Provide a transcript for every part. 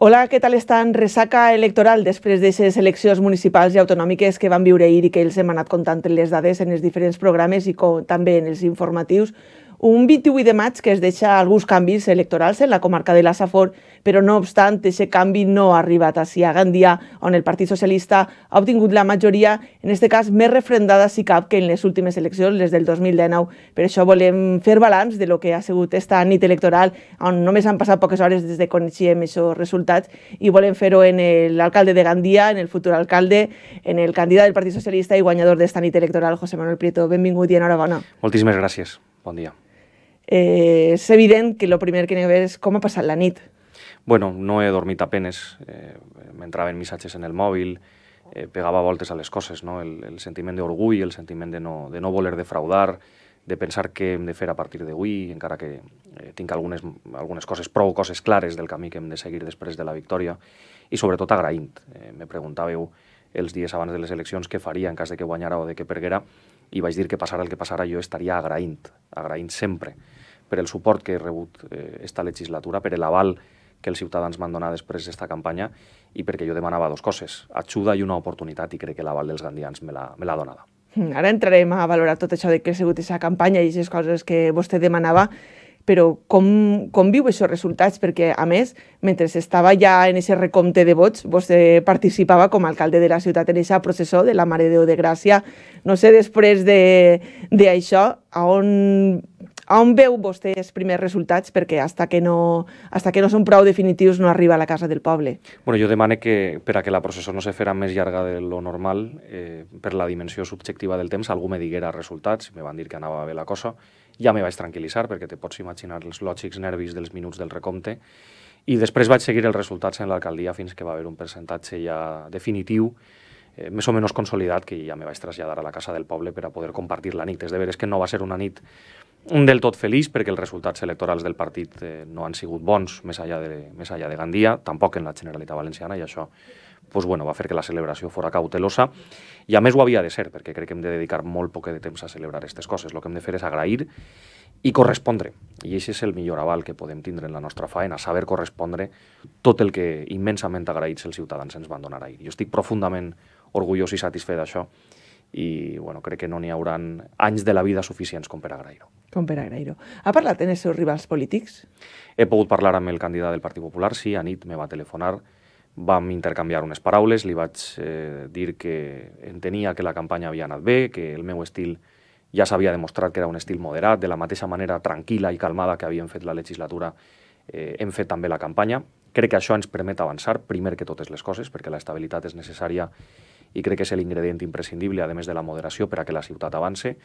Hola, què tal estan? Resaca electoral després d'aquestes eleccions municipals i autonòmiques que van viure ahir i que ells hem anat comptant les dades en els diferents programes i també en els informatius. Un 28 de maig que es deixa alguns canvis electorals en la comarca de la Safor, però no obstant, aquest canvi no ha arribat a a Gandia, on el Partit Socialista ha obtingut la majoria, en aquest cas més refrendada si cap que en les últimes eleccions, les del 2019. Per això volem fer balanç de lo que ha sigut esta nit electoral, on només han passat poques hores des de coneixíem aquests resultats, i volem fer-ho en l'alcalde de Gandia, en el futur alcalde, en el candidat del Partit Socialista i guanyador d'esta nit electoral, José Manuel Prieto. Benvingut i enhorabona. Moltíssimes gràcies. Bon dia eh, és evident que el primer que anem a veure és com ha passat la nit. Bueno, no he dormit penes, eh, m'entraven missatges en el mòbil, eh, pegava voltes a les coses, no? el, el sentiment d'orgull, el sentiment de no, de no voler defraudar, de pensar què hem de fer a partir d'avui, encara que eh, tinc algunes, algunes coses, prou coses clares del camí que hem de seguir després de la victòria, i sobretot agraint. Eh, me preguntàveu els dies abans de les eleccions què faria en cas de que guanyara o de que perguera, i vaig dir que passara el que passara jo estaria agraint, agraint sempre per el suport que he rebut eh, esta legislatura, per l'aval que els ciutadans m'han donat després d'esta campanya i perquè jo demanava dues coses, ajuda i una oportunitat i crec que l'aval dels gandians me l'ha donada. Mm, ara entrarem a valorar tot això de què ha sigut aquesta campanya i aquestes coses que vostè demanava, però com, com viu aquests resultats? Perquè, a més, mentre estava ja en aquest recompte de vots, vostè participava com a alcalde de la ciutat en aquesta processó de la Mare Déu de Gràcia. No sé, després d'això, de, de això, a on on veu vostè els primers resultats? Perquè hasta que no, hasta que no són prou definitius no arriba a la casa del poble. Bueno, jo demane que per a que la processó no se fera més llarga de lo normal, eh, per la dimensió subjectiva del temps, algú me diguera resultats, me van dir que anava bé la cosa, ja me vaig tranquil·litzar perquè te pots imaginar els lògics nervis dels minuts del recompte i després vaig seguir els resultats en l'alcaldia fins que va haver un percentatge ja definitiu eh, més o menys consolidat que ja me vaig traslladar a la casa del poble per a poder compartir la nit. És de veres que no va ser una nit del tot feliç perquè els resultats electorals del partit eh, no han sigut bons més allà, de, més allà de Gandia, tampoc en la Generalitat Valenciana i això pues, bueno, va fer que la celebració fora cautelosa i a més ho havia de ser perquè crec que hem de dedicar molt poc de temps a celebrar aquestes coses. El que hem de fer és agrair i correspondre. I això és el millor aval que podem tindre en la nostra feina, saber correspondre tot el que immensament agraïts els ciutadans ens van donar ahir. Jo estic profundament orgullós i satisfet d'això i bueno, crec que no n'hi hauran anys de la vida suficients com per agrair-ho. Com per agrair-ho. Ha parlat amb els seus rivals polítics? He pogut parlar amb el candidat del Partit Popular, sí, a nit me va telefonar, vam intercanviar unes paraules, li vaig eh, dir que entenia que la campanya havia anat bé, que el meu estil ja s'havia demostrat que era un estil moderat, de la mateixa manera tranquil·la i calmada que havíem fet la legislatura, eh, hem fet també la campanya. Crec que això ens permet avançar, primer que totes les coses, perquè la estabilitat és necessària i crec que és l'ingredient imprescindible, a més de la moderació, per a que la ciutat avance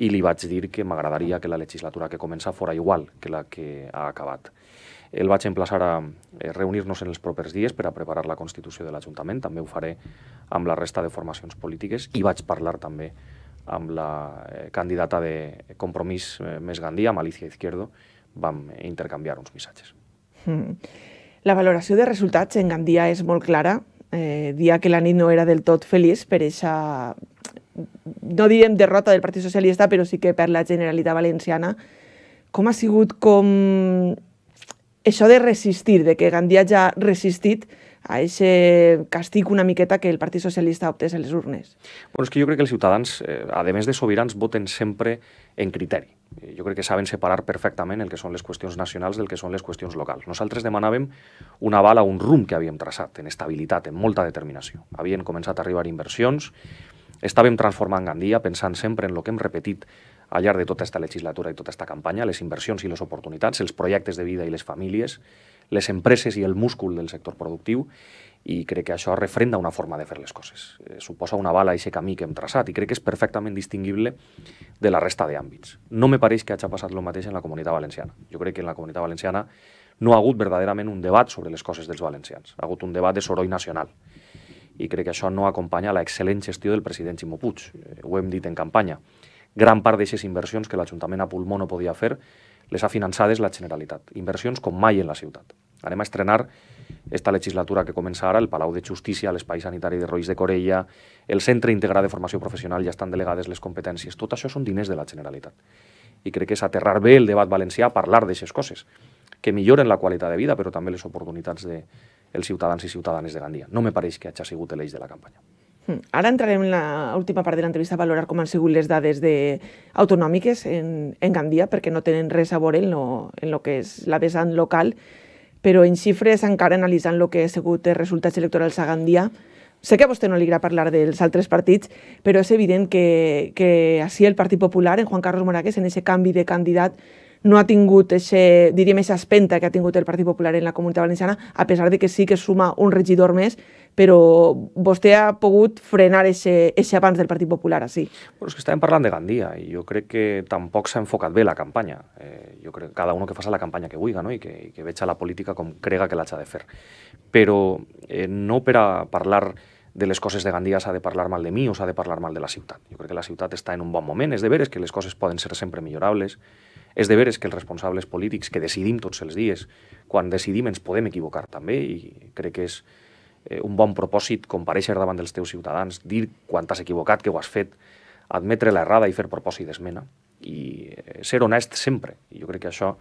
i li vaig dir que m'agradaria que la legislatura que comença fora igual que la que ha acabat. El vaig emplaçar a eh, reunir-nos en els propers dies per a preparar la Constitució de l'Ajuntament, també ho faré amb la resta de formacions polítiques i vaig parlar també amb la eh, candidata de Compromís eh, Més Gandia, amb Alicia Izquierdo, vam intercanviar uns missatges. Mm. La valoració de resultats en Gandia és molt clara. Eh, dia que la nit no era del tot feliç per aquesta no direm derrota del Partit Socialista, però sí que per la Generalitat Valenciana, com ha sigut com això de resistir, de que Gandia ja ha resistit a aquest castig una miqueta que el Partit Socialista obtés a les urnes. Bueno, és que jo crec que els ciutadans, eh, a més de sobirans, voten sempre en criteri. Eh, jo crec que saben separar perfectament el que són les qüestions nacionals del que són les qüestions locals. Nosaltres demanàvem una bala, un rumb que havíem traçat, en estabilitat, en molta determinació. Havien començat a arribar inversions, estàvem transformant Gandia pensant sempre en el que hem repetit al llarg de tota aquesta legislatura i tota aquesta campanya, les inversions i les oportunitats, els projectes de vida i les famílies, les empreses i el múscul del sector productiu, i crec que això refrenda una forma de fer les coses. Eh, suposa una bala a aquest camí que hem traçat i crec que és perfectament distinguible de la resta d'àmbits. No me pareix que hagi passat el mateix en la comunitat valenciana. Jo crec que en la comunitat valenciana no ha hagut verdaderament un debat sobre les coses dels valencians. Ha hagut un debat de soroll nacional i crec que això no acompanya la excel·lent gestió del president Ximo Puig. Eh, ho hem dit en campanya. Gran part d'aquestes inversions que l'Ajuntament a pulmó no podia fer les ha finançades la Generalitat. Inversions com mai en la ciutat. Anem a estrenar esta legislatura que comença ara, el Palau de Justícia, l'Espai Sanitari de Roís de Corella, el Centre Integrat de Formació Professional, ja estan delegades les competències. Tot això són diners de la Generalitat. I crec que és aterrar bé el debat valencià, parlar d'aquestes coses, que milloren la qualitat de vida, però també les oportunitats de, els ciutadans i ciutadanes de Gandia. No me pareix que hagi sigut l'eix de la campanya. Hmm. Ara entrarem en l'última part de l'entrevista a valorar com han sigut les dades de... autonòmiques en, en Gandia, perquè no tenen res a veure en lo, en lo que és la vessant local, però en xifres, encara analitzant el que ha sigut els resultats electorals a Gandia, Sé que a vostè no li agrada parlar dels altres partits, però és evident que, que així el Partit Popular, en Juan Carlos Moragues, en aquest canvi de candidat, no ha tingut ese, diríem, aquesta espenta que ha tingut el Partit Popular en la Comunitat Valenciana, a pesar de que sí que suma un regidor més, però vostè ha pogut frenar ese, ese abans del Partit Popular, així. Bueno, és que estàvem parlant de Gandia i jo crec que tampoc s'ha enfocat bé la campanya. Eh, jo crec que cada uno que faça la campanya que vulgui no? i que, i que veja la política com crega que l'ha de fer. Però eh, no per a parlar de les coses de Gandia s'ha de parlar mal de mi o s'ha de parlar mal de la ciutat. Jo crec que la ciutat està en un bon moment, és de veres que les coses poden ser sempre millorables, és de veres que els responsables polítics que decidim tots els dies, quan decidim ens podem equivocar també i crec que és eh, un bon propòsit compareixer davant dels teus ciutadans, dir quan t'has equivocat, que ho has fet, admetre l'errada i fer propòsit d'esmena i eh, ser honest sempre. I Jo crec que això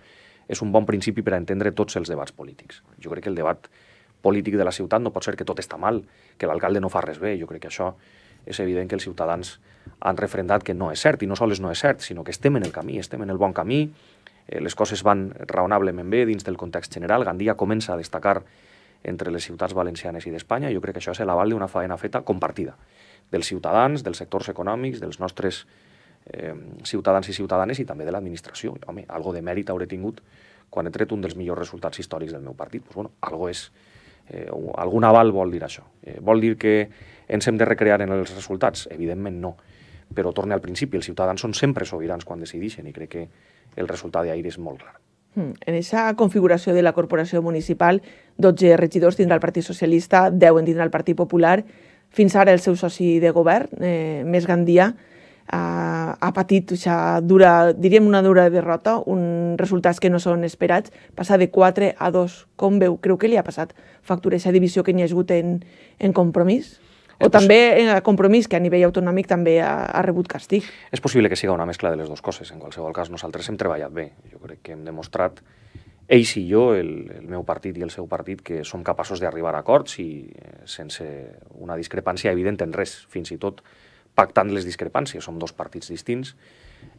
és un bon principi per a entendre tots els debats polítics. Jo crec que el debat polític de la ciutat no pot ser que tot està mal, que l'alcalde no fa res bé. Jo crec que això és evident que els ciutadans han refrendat que no és cert, i no sols no és cert, sinó que estem en el camí, estem en el bon camí, eh, les coses van raonablement bé dins del context general, Gandia comença a destacar entre les ciutats valencianes i d'Espanya, jo crec que això és l'aval d'una faena feta compartida, dels ciutadans, dels sectors econòmics, dels nostres eh, ciutadans i ciutadanes i també de l'administració. Home, algo de mèrit hauré tingut quan he tret un dels millors resultats històrics del meu partit. Pues, doncs, bueno, algo és Eh, algun aval vol dir això. Eh, vol dir que ens hem de recrear en els resultats? Evidentment no. Però torne al principi, els ciutadans són sempre sobirans quan decideixen i crec que el resultat d'ahir és molt clar. Hmm, en aquesta configuració de la corporació municipal, 12 regidors tindrà el Partit Socialista, 10 en tindrà el Partit Popular, fins ara el seu soci de govern, eh, Més Gandia, ha eh, patit aquesta dura, diríem una dura derrota, un resultats que no són esperats, passar de 4 a 2. Com veu? Creu que li ha passat factura aquesta divisió que n'hi ha hagut en, en compromís? O eh, pues, també en eh, compromís, que a nivell autonòmic també ha, ha rebut castig. És possible que siga una mescla de les dues coses. En qualsevol cas, nosaltres hem treballat bé. Jo crec que hem demostrat, ells i jo, el, el meu partit i el seu partit, que som capaços d'arribar a acords i sense una discrepància evident en res, fins i tot pactant les discrepàncies. Som dos partits distints,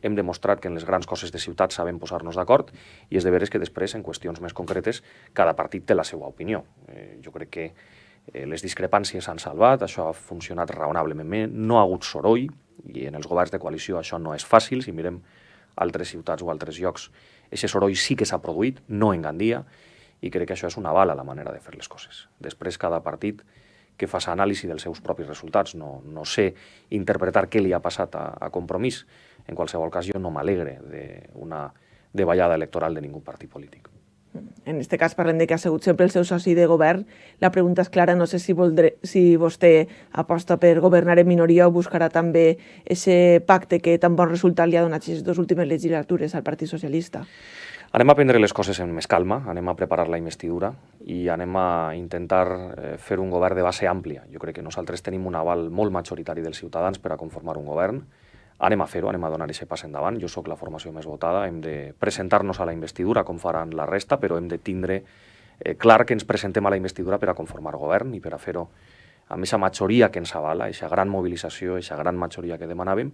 hem demostrat que en les grans coses de ciutat sabem posar-nos d'acord i és de veres que després, en qüestions més concretes, cada partit té la seva opinió. Eh, jo crec que eh, les discrepàncies s'han salvat, això ha funcionat raonablement bé, no ha hagut soroll i en els governs de coalició això no és fàcil, si mirem altres ciutats o altres llocs, aquest soroll sí que s'ha produït, no en Gandia, i crec que això és una bala la manera de fer les coses. Després cada partit que fas anàlisi dels seus propis resultats. No, no sé interpretar què li ha passat a, a Compromís. En qualsevol cas, jo no m'alegre d'una davallada electoral de ningú partit polític. En este cas parlem de que ha sigut sempre el seu soci de govern. La pregunta és clara, no sé si, voldré, si vostè aposta per governar en minoria o buscarà també aquest pacte que tan bon resultat li ha donat aquestes dues últimes legislatures al Partit Socialista. Anem a prendre les coses amb més calma, anem a preparar la investidura i anem a intentar eh, fer un govern de base àmplia. Jo crec que nosaltres tenim un aval molt majoritari dels ciutadans per a conformar un govern. Anem a fer-ho, anem a donar aquest pas endavant. Jo sóc la formació més votada, hem de presentar-nos a la investidura com faran la resta, però hem de tindre eh, clar que ens presentem a la investidura per a conformar govern i per a fer-ho amb aquesta majoria que ens avala, aquesta gran mobilització, aquesta gran majoria que demanàvem,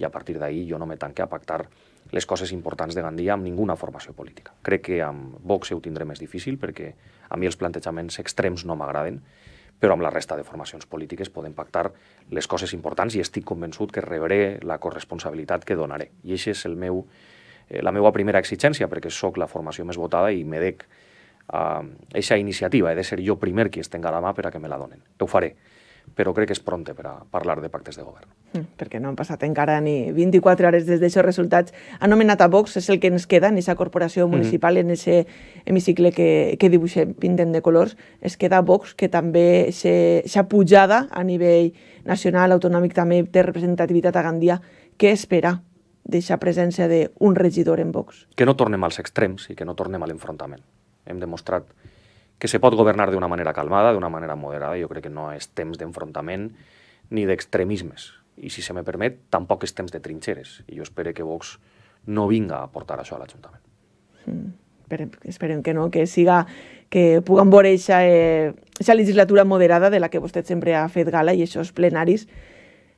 i a partir d'ahir jo no me tanque a pactar les coses importants de Gandia amb ninguna formació política. Crec que amb Vox ho tindré més difícil perquè a mi els plantejaments extrems no m'agraden, però amb la resta de formacions polítiques podem pactar les coses importants i estic convençut que rebré la corresponsabilitat que donaré. I això és el meu, eh, la meva primera exigència, perquè sóc la formació més votada i me dec a aquesta iniciativa. He de ser jo primer qui estenga la mà per a que me la donen. Ho faré però crec que és pronta per a parlar de pactes de govern. Mm, perquè no han passat encara ni 24 hores des d'aquests resultats. Ha nomenat a Vox, és el que ens queda en aquesta corporació mm-hmm. municipal, mm -hmm. en aquest hemicicle que, que dibuixem, pintem de colors. Es queda Vox, que també s'ha pujada a nivell nacional, autonòmic, també té representativitat a Gandia. Què espera d'aquesta presència d'un regidor en Vox? Que no tornem als extrems i que no tornem a l'enfrontament. Hem demostrat que se pot governar d'una manera calmada, d'una manera moderada. Jo crec que no és temps d'enfrontament ni d'extremismes. I si se me permet, tampoc és temps de trinxeres. I jo espero que Vox no vinga a portar això a l'Ajuntament. Mm. Esperem, esperem que no, que siga que puguem veure aquesta eh, legislatura moderada de la que vostè sempre ha fet gala i això plenaris.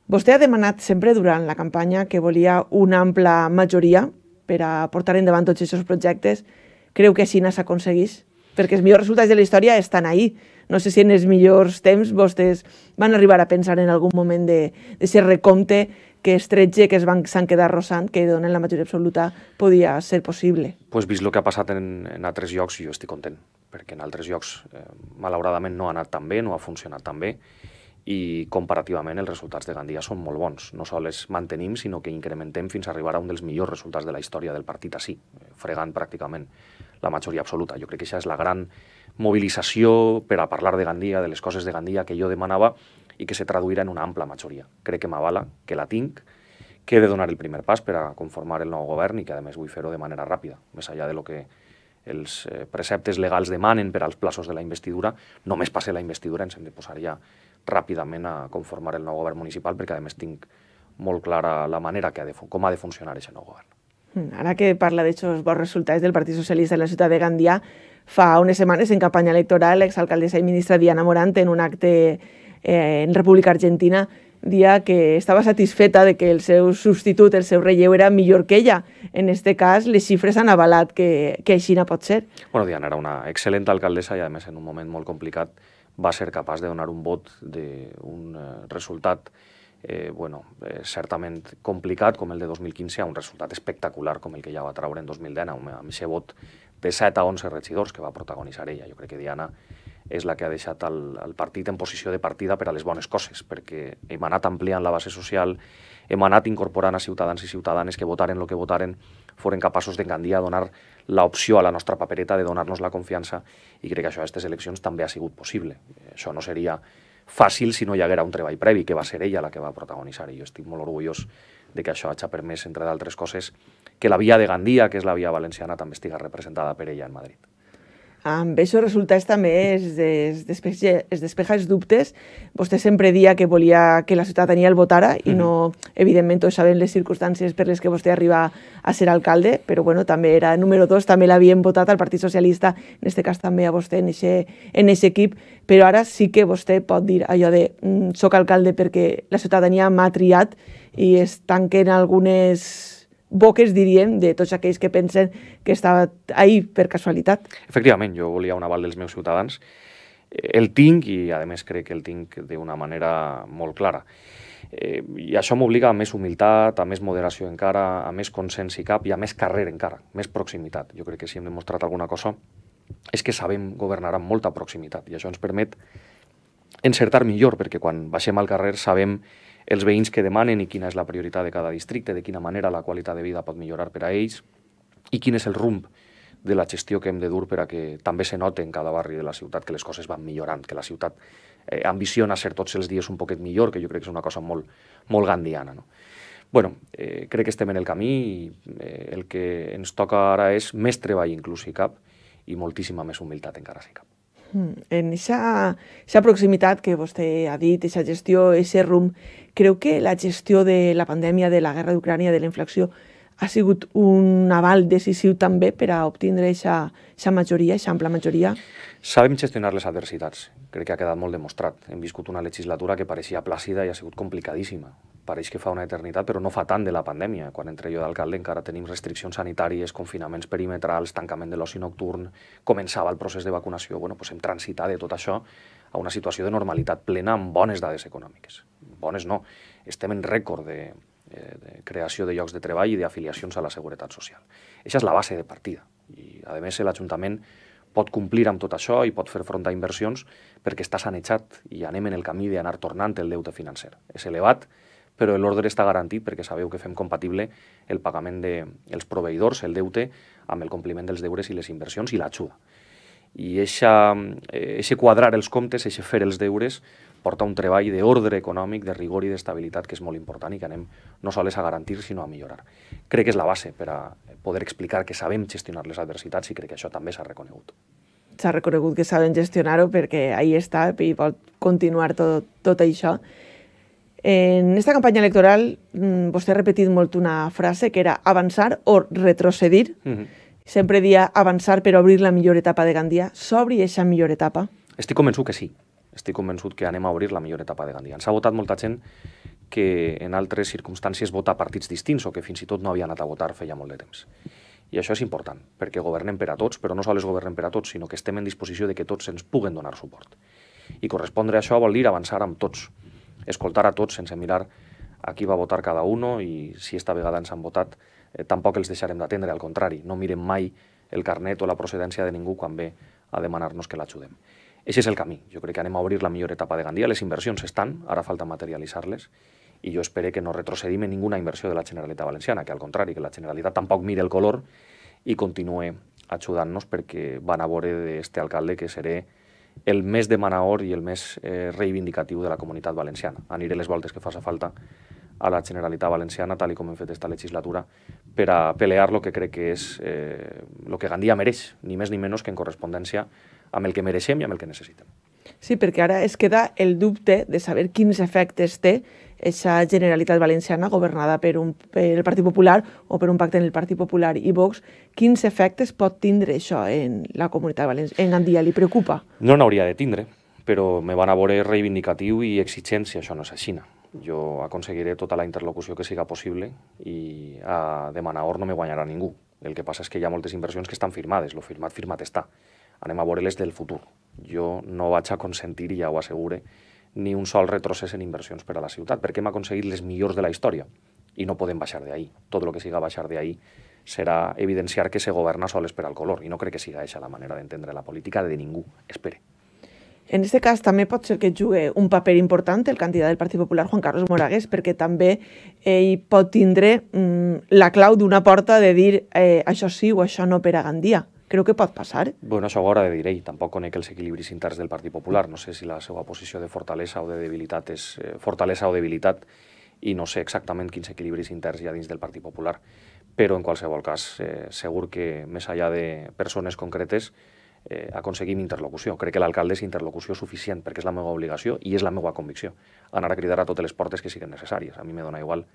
Vostè ha demanat sempre durant la campanya que volia una ampla majoria per a portar endavant tots aquests projectes. Creu que així s'aconsegueix? perquè els millors resultats de la història estan ahí. No sé si en els millors temps vostès van arribar a pensar en algun moment de, de ser recompte que es tretge, que s'han quedat rossant, que donen la majoria absoluta, podia ser possible. pues vist el que ha passat en, en altres llocs, jo estic content, perquè en altres llocs, eh, malauradament, no ha anat tan bé, no ha funcionat tan bé, i comparativament els resultats de Gandia són molt bons. No sols mantenim, sinó que incrementem fins a arribar a un dels millors resultats de la història del partit així, fregant pràcticament la majoria absoluta. Jo crec que això és la gran mobilització per a parlar de Gandia, de les coses de Gandia que jo demanava i que se traduirà en una ampla majoria. Crec que m'avala, que la tinc, que he de donar el primer pas per a conformar el nou govern i que a més vull fer-ho de manera ràpida, més enllà de lo que els eh, preceptes legals demanen per als plaços de la investidura, només passe la investidura ens hem de posar ja ràpidament a conformar el nou govern municipal, perquè a més tinc molt clara la manera que ha de, com ha de funcionar aquest nou govern. Mm, ara que parla d'aquests bons resultats del Partit Socialista en la ciutat de Gandia, fa unes setmanes en campanya electoral l'exalcaldessa i ministra Diana Morant en un acte eh, en República Argentina dia que estava satisfeta de que el seu substitut, el seu relleu, era millor que ella. En este cas, les xifres han avalat que, que així no pot ser. Bueno, Diana era una excel·lent alcaldessa i, a més, en un moment molt complicat va ser capaç de donar un vot d'un eh, resultat eh, bueno, eh, certament complicat com el de 2015 a un resultat espectacular com el que ja va traure en 2010 amb, amb aquest vot de 7 a 11 regidors que va protagonitzar ella. Jo crec que Diana és la que ha deixat el, el partit en posició de partida per a les bones coses, perquè hem anat ampliant la base social, hem anat incorporant a ciutadans i ciutadanes que votaren el que votaren, foren capaços d'engandir a donar l'opció a la nostra papereta de donar-nos la confiança i crec que això a aquestes eleccions també ha sigut possible. Això no seria fàcil si no hi haguera un treball previ, que va ser ella la que va protagonitzar i jo estic molt orgullós de que això hagi permès, entre d'altres coses, que la via de Gandia, que és la via valenciana, també estiga representada per ella en Madrid amb aquests resultats també es, es, despeja, es despeja els dubtes. Vostè sempre dia que volia que la ciutadania el votara i no, evidentment, tots saben les circumstàncies per les que vostè arriba a ser alcalde, però bueno, també era número dos, també l'havien votat al Partit Socialista, en aquest cas també a vostè en aquest equip, però ara sí que vostè pot dir allò de mm, soc alcalde perquè la ciutadania m'ha triat i es tanquen algunes boques, diríem, de tots aquells que pensen que estava ahir per casualitat. Efectivament, jo volia un aval dels meus ciutadans. El tinc i, a més, crec que el tinc d'una manera molt clara. Eh, I això m'obliga a més humilitat, a més moderació encara, a més consens i cap i a més carrer encara, més proximitat. Jo crec que si hem demostrat alguna cosa és que sabem governar amb molta proximitat i això ens permet encertar millor, perquè quan baixem al carrer sabem els veïns que demanen i quina és la prioritat de cada districte, de quina manera la qualitat de vida pot millorar per a ells i quin és el rumb de la gestió que hem de dur per a que també se note en cada barri de la ciutat que les coses van millorant, que la ciutat eh, ambiciona ser tots els dies un poquet millor, que jo crec que és una cosa molt, molt gandiana. No? bueno, eh, crec que estem en el camí i eh, el que ens toca ara és més treball inclús i cap i moltíssima més humilitat encara si cap. Mm, en aquesta proximitat que vostè ha dit, aquesta gestió, aquest rum, creu que la gestió de la pandèmia, de la guerra d'Ucrània, de la inflació, ha sigut un aval decisiu també per a obtindre aquesta majoria, aquesta ampla majoria? Sabem gestionar les adversitats crec que ha quedat molt demostrat. Hem viscut una legislatura que pareixia plàcida i ha sigut complicadíssima. Pareix que fa una eternitat, però no fa tant de la pandèmia. Quan entre jo d'alcalde encara tenim restriccions sanitàries, confinaments perimetrals, tancament de l'oci nocturn, començava el procés de vacunació. Bueno, doncs hem transitat de tot això a una situació de normalitat plena amb bones dades econòmiques. Bones no, estem en rècord de, eh, de creació de llocs de treball i d'afiliacions a la seguretat social. Això és la base de partida. I, a més, l'Ajuntament pot complir amb tot això i pot fer front a inversions perquè està sanejat i anem en el camí d'anar tornant el deute financer. És elevat, però l'ordre està garantit perquè sabeu que fem compatible el pagament dels de, proveïdors, el deute, amb el compliment dels deures i les inversions i l'ajuda. I eixa, eh, eixe quadrar els comptes, eixe fer els deures, porta un treball d'ordre econòmic, de rigor i d'estabilitat que és molt important i que anem no sols a garantir sinó a millorar. Crec que és la base per a poder explicar que sabem gestionar les adversitats i crec que això també s'ha reconegut. S'ha reconegut que saben gestionar-ho perquè ahí està i pot continuar tot, tot això. En aquesta campanya electoral mm, vostè ha repetit molt una frase que era avançar o retrocedir. Uh mhm. -huh. Sempre dia avançar per obrir la millor etapa de Gandia. S'obri aquesta millor etapa? Estic convençut que sí estic convençut que anem a obrir la millor etapa de Gandia. Ens ha votat molta gent que en altres circumstàncies vota partits distints o que fins i tot no havia anat a votar feia molt de temps. I això és important, perquè governem per a tots, però no només governem per a tots, sinó que estem en disposició de que tots ens puguen donar suport. I correspondre a això vol dir avançar amb tots, escoltar a tots sense mirar a qui va votar cada uno i si esta vegada ens han votat eh, tampoc els deixarem d'atendre, al contrari, no mirem mai el carnet o la procedència de ningú quan ve a demanar-nos que l'ajudem. Ese és el camí. Jo crec que anem a obrir la millor etapa de Gandia. Les inversions estan, ara falta materialitzar-les i jo espero que no retrocedim en ninguna inversió de la Generalitat Valenciana, que al contrari, que la Generalitat tampoc mire el color i continue ajudant-nos perquè van a veure d'este alcalde que seré el més demanador i el més eh, reivindicatiu de la comunitat valenciana. Aniré les voltes que faça falta a la Generalitat Valenciana, tal com hem fet esta legislatura, per a pelear lo que crec que és eh, lo que Gandia mereix, ni més ni menys que en correspondència amb el que mereixem i amb el que necessitem. Sí, perquè ara es queda el dubte de saber quins efectes té aquesta Generalitat Valenciana governada per, un, per el Partit Popular o per un pacte en el Partit Popular i Vox. Quins efectes pot tindre això en la comunitat valenciana? En Gandia li preocupa? No n'hauria de tindre, però me van a veure reivindicatiu i exigent si això no és així. Jo aconseguiré tota la interlocució que siga possible i a or no me guanyarà ningú. El que passa és que hi ha moltes inversions que estan firmades, lo firmat firmat està anem a veure les del futur. Jo no vaig a consentir, ja ho assegure, ni un sol retrocés en inversions per a la ciutat, perquè hem aconseguit les millors de la història i no podem baixar d'ahir. Tot el que siga baixar d'ahir serà evidenciar que se governa soles per al color i no crec que siga aquesta la manera d'entendre la política de ningú, espere. En aquest cas també pot ser que jugue un paper important el candidat del Partit Popular, Juan Carlos Moragues, perquè també ell pot tindre mm, la clau d'una porta de dir eh, això sí o això no per a Gandia. Creu que pot passar? Eh? Bueno, això ho haurà de dir ell. Tampoc conec els equilibris interns del Partit Popular. No sé si la seva posició de fortalesa o de debilitat és eh, fortalesa o debilitat i no sé exactament quins equilibris interns hi ha dins del Partit Popular. Però, en qualsevol cas, eh, segur que més allà de persones concretes eh, aconseguim interlocució. Crec que l'alcalde és interlocució suficient perquè és la meva obligació i és la meva convicció. Anar a cridar a totes les portes que siguin necessàries. A mi me dona igual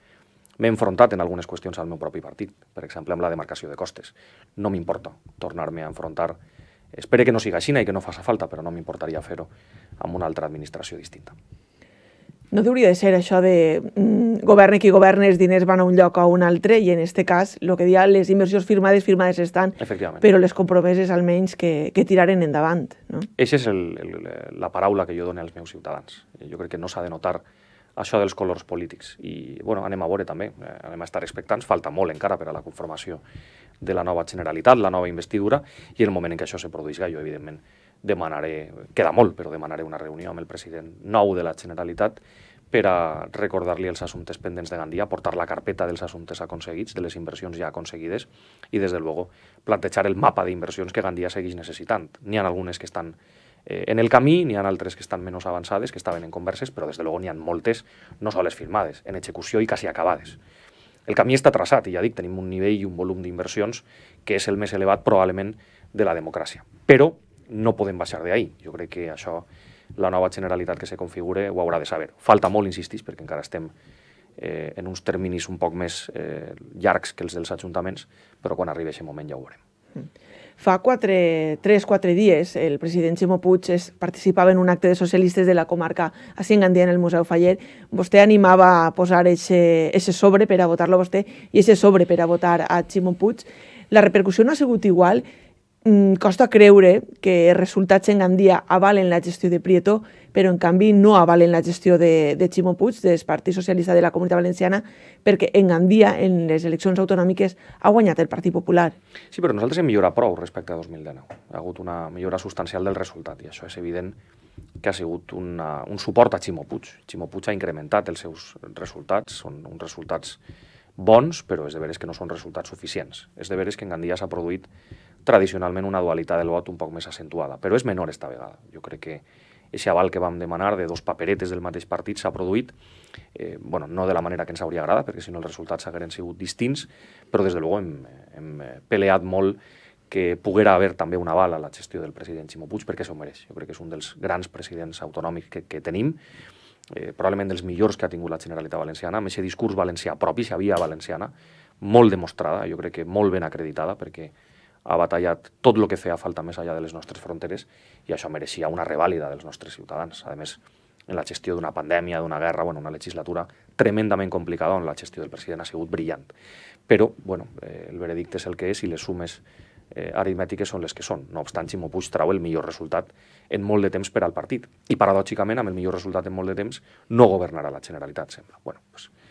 M'he enfrontat en algunes qüestions al meu propi partit, per exemple, amb la demarcació de costes. No m'importa tornar-me a enfrontar Espero que no siga així i que no faci falta, però no m'importaria fer-ho amb una altra administració distinta. No hauria de ser això de mm, governe qui governe, els diners van a un lloc o a un altre, i en aquest cas, el que dia, les inversions firmades, firmades estan, però les compromeses almenys que, que tiraren endavant. No? Eixa és el, el, la paraula que jo dono als meus ciutadans. Jo crec que no s'ha de notar això dels colors polítics. I bueno, anem a veure també, eh, anem a estar expectants, falta molt encara per a la conformació de la nova Generalitat, la nova investidura, i el moment en què això se produïsca, jo evidentment demanaré, queda molt, però demanaré una reunió amb el president nou de la Generalitat per a recordar-li els assumptes pendents de Gandia, portar la carpeta dels assumptes aconseguits, de les inversions ja aconseguides i, des de luego, plantejar el mapa d'inversions que Gandia segueix necessitant. N'hi ha algunes que estan eh, en el camí, n'hi ha altres que estan menys avançades, que estaven en converses, però des de luego n'hi ha moltes no soles firmades, en execució i quasi acabades. El camí està traçat i ja dic, tenim un nivell i un volum d'inversions que és el més elevat probablement de la democràcia. Però no podem baixar d'ahí. Jo crec que això la nova Generalitat que se configure ho haurà de saber. Falta molt, insistís, perquè encara estem eh, en uns terminis un poc més eh, llargs que els dels ajuntaments, però quan arribi aquest moment ja ho veurem. Mm. Fa 3-4 dies el president Ximo Puig es participava en un acte de socialistes de la comarca a Cingandia en el Museu Faller. Vostè animava a posar aquest sobre per a votar-lo a vostè i aquest sobre per a votar a Ximo Puig. La repercussió no ha sigut igual. Mm, costa creure que els resultats en Gandia avalen la gestió de Prieto, però en canvi no avalen la gestió de, de Ximo Puig, del Partit Socialista de la Comunitat Valenciana, perquè en Gandia, en les eleccions autonòmiques, ha guanyat el Partit Popular. Sí, però nosaltres hem millorat prou respecte a 2019. Ha hagut una millora substancial del resultat, i això és evident que ha sigut una, un suport a Ximo Puig. Ximo Puig ha incrementat els seus resultats, són uns resultats bons, però és de veres que no són resultats suficients. És de veres que en Gandia s'ha produït tradicionalment una dualitat del vot un poc més accentuada, però és menor esta vegada. Jo crec que aquest aval que vam demanar de dos paperetes del mateix partit s'ha produït, eh, bueno, no de la manera que ens hauria agradat, perquè si no els resultats hagueren sigut distints, però des de luego hem, hem eh, peleat molt que poguera haver també una aval a la gestió del president Ximo Puig, perquè s'ho mereix. Jo crec que és un dels grans presidents autonòmics que, que tenim, eh, probablement dels millors que ha tingut la Generalitat Valenciana, amb aquest discurs valencià propi, si havia valenciana, molt demostrada, jo crec que molt ben acreditada, perquè ha batallat tot el que feia falta més allà de les nostres fronteres i això mereixia una revàlida dels nostres ciutadans. A més, en la gestió d'una pandèmia, d'una guerra, bueno, una legislatura tremendament complicada on la gestió del president ha sigut brillant. Però bueno, eh, el veredicte és el que és i les sumes eh, aritmètiques són les que són. No obstant, Ximo Puig trau el millor resultat en molt de temps per al partit. I paradòxicament, amb el millor resultat en molt de temps, no governarà la Generalitat, sembla. Bueno, pues, doncs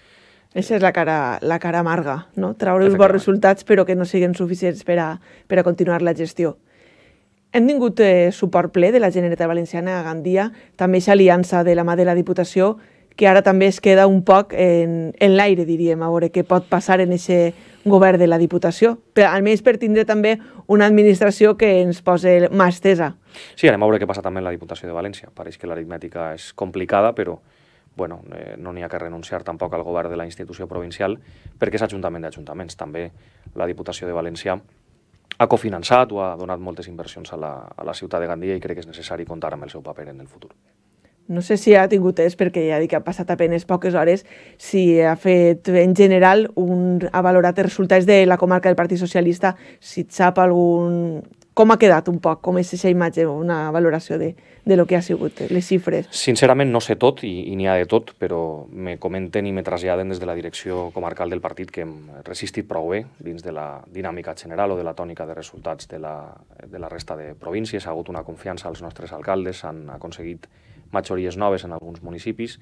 aquesta és la cara, la cara amarga, no? Traure uns bons resultats però que no siguin suficients per a, per a continuar la gestió. Hem tingut eh, suport ple de la Generalitat Valenciana a Gandia, també aquesta aliança de la mà de la Diputació, que ara també es queda un poc en, en l'aire, diríem, a veure què pot passar en aquest govern de la Diputació, però almenys per tindre també una administració que ens posa mà estesa. Sí, anem a veure què passa també en la Diputació de València. Pareix que l'aritmètica és complicada, però bueno, eh, no n'hi ha que renunciar tampoc al govern de la institució provincial perquè és Ajuntament d'Ajuntaments. També la Diputació de València ha cofinançat o ha donat moltes inversions a la, a la ciutat de Gandia i crec que és necessari comptar amb el seu paper en el futur. No sé si ha tingut temps, perquè ja dic que ha passat apenes poques hores, si ha fet en general, un, ha valorat els resultats de la comarca del Partit Socialista, si sap algun com ha quedat un poc, com és aquesta imatge, una valoració de, de lo que ha sigut, eh, les xifres? Sincerament no sé tot i, i n'hi ha de tot, però me comenten i me traslladen des de la direcció comarcal del partit que hem resistit prou bé dins de la dinàmica general o de la tònica de resultats de la, de la resta de províncies. Ha hagut una confiança als nostres alcaldes, han aconseguit majories noves en alguns municipis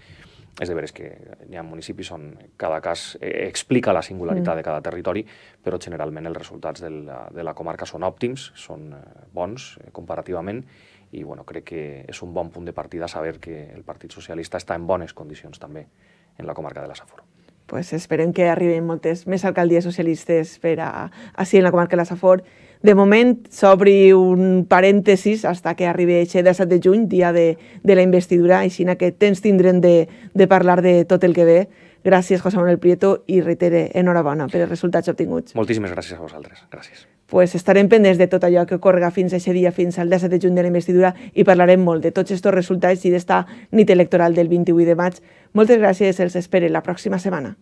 és de veres que hi ha municipis on cada cas eh, explica la singularitat mm. de cada territori, però generalment els resultats de la, de la comarca són òptims, són eh, bons eh, comparativament, i bueno, crec que és un bon punt de partida saber que el Partit Socialista està en bones condicions també en la comarca de la Safor pues esperem que arribin moltes més alcaldies socialistes per a, així en la comarca de la Safor. De moment s'obri un parèntesis fins que arribi el 7 de juny, dia de, de la investidura, i així que temps tindrem de, de parlar de tot el que ve. Gràcies, José Manuel Prieto, i reitere, enhorabona per els resultats obtinguts. Moltíssimes gràcies a vosaltres. Gràcies pues estarem pendents de tot allò que correga fins a aquest dia, fins al 17 de juny de la investidura i parlarem molt de tots aquests resultats i d'esta nit electoral del 28 de maig. Moltes gràcies, els espero la pròxima setmana.